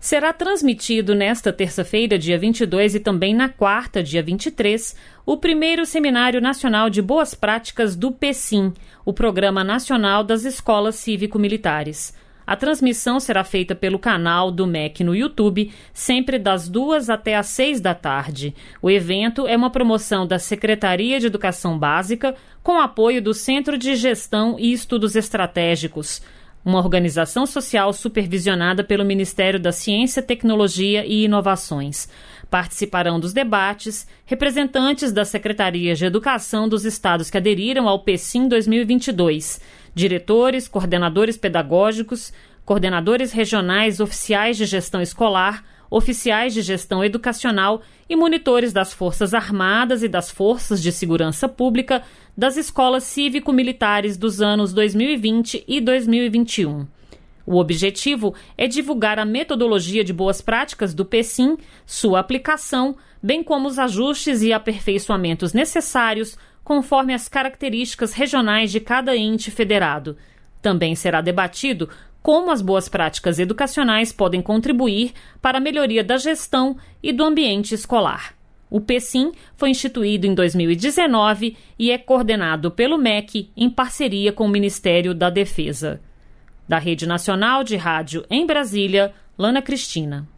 Será transmitido nesta terça-feira, dia 22, e também na quarta, dia 23, o primeiro Seminário Nacional de Boas Práticas do PECIM, o Programa Nacional das Escolas Cívico-Militares. A transmissão será feita pelo canal do MEC no YouTube, sempre das duas até às seis da tarde. O evento é uma promoção da Secretaria de Educação Básica, com apoio do Centro de Gestão e Estudos Estratégicos uma organização social supervisionada pelo Ministério da Ciência, Tecnologia e Inovações. Participarão dos debates representantes das secretarias de educação dos estados que aderiram ao PECIM 2022, diretores, coordenadores pedagógicos, coordenadores regionais oficiais de gestão escolar, oficiais de gestão educacional e monitores das Forças Armadas e das Forças de Segurança Pública das escolas cívico-militares dos anos 2020 e 2021. O objetivo é divulgar a metodologia de boas práticas do PECIM, sua aplicação, bem como os ajustes e aperfeiçoamentos necessários conforme as características regionais de cada ente federado. Também será debatido como as boas práticas educacionais podem contribuir para a melhoria da gestão e do ambiente escolar. O PECIM foi instituído em 2019 e é coordenado pelo MEC em parceria com o Ministério da Defesa. Da Rede Nacional de Rádio em Brasília, Lana Cristina.